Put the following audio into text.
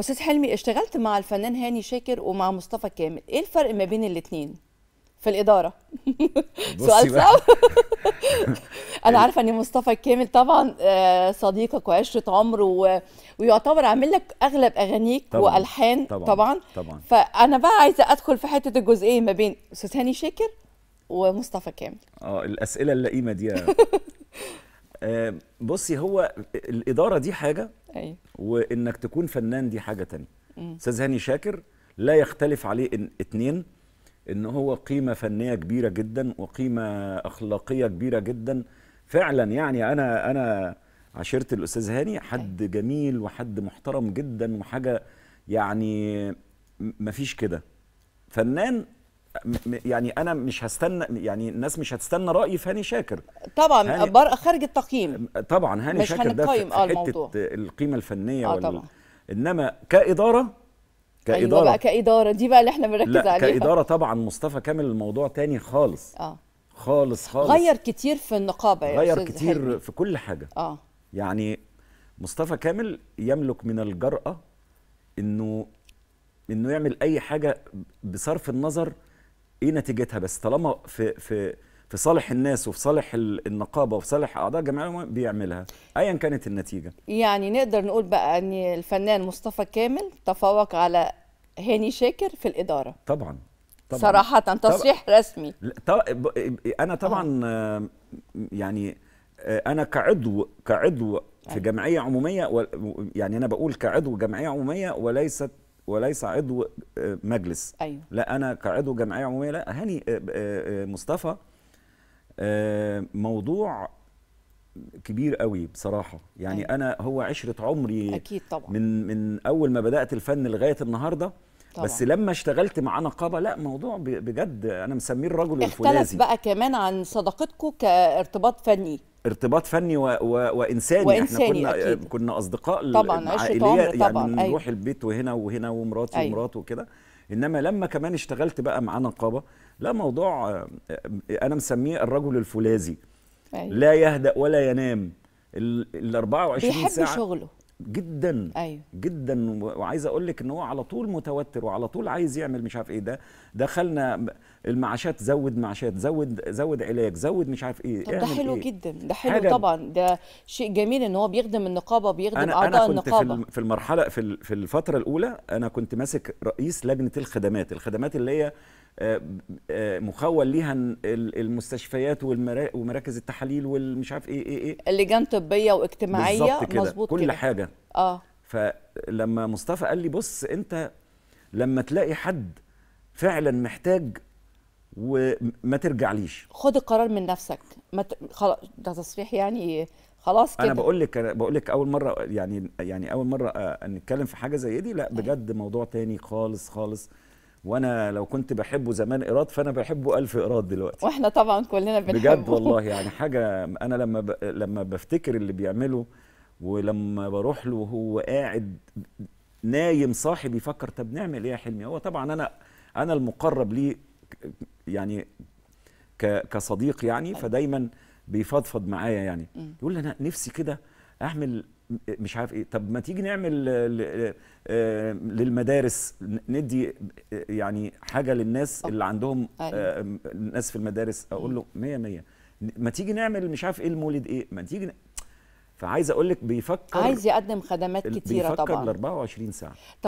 استاذ حلمي اشتغلت مع الفنان هاني شاكر ومع مصطفى كامل ايه الفرق ما بين الاثنين في الاداره سؤال صعب انا عارفه ان مصطفى كامل طبعا آه، صديقك وعشره عمر و... ويعتبر عامل لك اغلب اغانيك طبعًا والحان طبعًا, طبعا طبعا فانا بقى عايزه ادخل في حته الجزئيه ما بين استاذ هاني شاكر ومصطفى كامل اه الاسئله اللئيمه دي آه، بصي هو الاداره دي حاجه ايوه وانك تكون فنان دي حاجه تانية استاذ هاني شاكر لا يختلف عليه إن ان هو قيمه فنيه كبيره جدا وقيمه اخلاقيه كبيره جدا فعلا يعني انا انا عشيره الاستاذ هاني حد أي. أيوة. جميل وحد محترم جدا وحاجه يعني مفيش كده فنان يعني انا مش هستنى يعني الناس مش هتستنى رايي في هاني شاكر طبعا هاني خارج التقييم طبعا هاني مش شاكر ده آه، في حته الموضوع. القيمه الفنيه آه وال... طبعا. انما كاداره أيوة، كاداره أيوة بقى كاداره دي بقى اللي احنا بنركز عليها كاداره طبعا مصطفى كامل الموضوع تاني خالص اه خالص خالص غير كتير في النقابه غير كتير حلمي. في كل حاجه اه يعني مصطفى كامل يملك من الجراه انه انه يعمل اي حاجه بصرف النظر ايه نتيجتها بس طالما في في في صالح الناس وفي صالح النقابه وفي صالح اعضاء الجمعيه بيعملها ايا كانت النتيجه يعني نقدر نقول بقى ان الفنان مصطفى كامل تفوق على هاني شاكر في الاداره طبعا طبعا صراحه تصريح طبعًا رسمي طبعًا انا طبعا آه. يعني آه، انا كعضو كعضو في أيوة. جمعيه عموميه يعني انا بقول كعضو جمعيه عموميه وليست وليس عضو آه، مجلس أيوة. لا انا كعضو جمعيه عموميه لا هاني آه، آه، مصطفى موضوع كبير قوي بصراحه يعني أيوة. انا هو عشره عمري اكيد طبعا من من اول ما بدات الفن لغايه النهارده طبعا. بس لما اشتغلت مع نقابه لا موضوع بجد انا مسميه الرجل الفولاذي اختلف بقى كمان عن صداقتكم كارتباط فني ارتباط فني و... و... وانساني, وإنساني احنا كنا أكيد. كنا اصدقاء طبعا عائليه يعني طبعا. أيوة. نروح أيوه. البيت وهنا وهنا ومراتي أيوه. ومرات وكده انما لما كمان اشتغلت بقى مع نقابه لا موضوع آه، انا مسميه الرجل الفولاذي أيوه. لا يهدأ ولا ينام ال 24 ساعه بيحب شغله جدا أيوه. جدا وعايز اقول لك ان هو على طول متوتر وعلى طول عايز يعمل مش عارف ايه ده دخلنا المعاشات زود معاشات زود زود علاج زود مش عارف ايه طب ده حلو إيه؟ جدا ده حلو حاجة طبعا ده شيء جميل ان هو بيخدم النقابه بيخدم اعضاء النقابه انا كنت النقابة. في المرحله في الفتره الاولى انا كنت ماسك رئيس لجنه الخدمات الخدمات اللي هي آه، آه، مخول ليها المستشفيات ومراكز التحاليل والمش عارف ايه ايه ايه اللجان طبيه واجتماعيه مظبوط كل كده. حاجه اه فلما مصطفى قال لي بص انت لما تلاقي حد فعلا محتاج وما ترجعليش خد القرار من نفسك ما ت... خلاص ده تصريح يعني خلاص كده انا بقول لك بقول لك اول مره يعني يعني اول مره آه، نتكلم في حاجه زي دي لا إيه. بجد موضوع تاني خالص خالص وانا لو كنت بحبه زمان ايراد فانا بحبه ألف ايراد دلوقتي واحنا طبعا كلنا بنحبه بجد والله يعني حاجه انا لما ب... لما بفتكر اللي بيعمله ولما بروح له وهو قاعد نايم صاحي بيفكر طب نعمل ايه يا حلمي هو طبعا انا انا المقرب ليه يعني ك... كصديق يعني أيوة. فدايما بيفضفض معايا يعني يقول لي انا نفسي كده اعمل مش عارف ايه طب ما تيجي نعمل آه، آه، آه، للمدارس ندي يعني حاجه للناس اللي عندهم ناس في المدارس اقول له 100 100 ما تيجي نعمل مش عارف ايه المولد ايه ما تيجي فعايز اقول لك بيفكر عايز يقدم خدمات كتيره بيفكر طبعا بيفكر ل 24 ساعه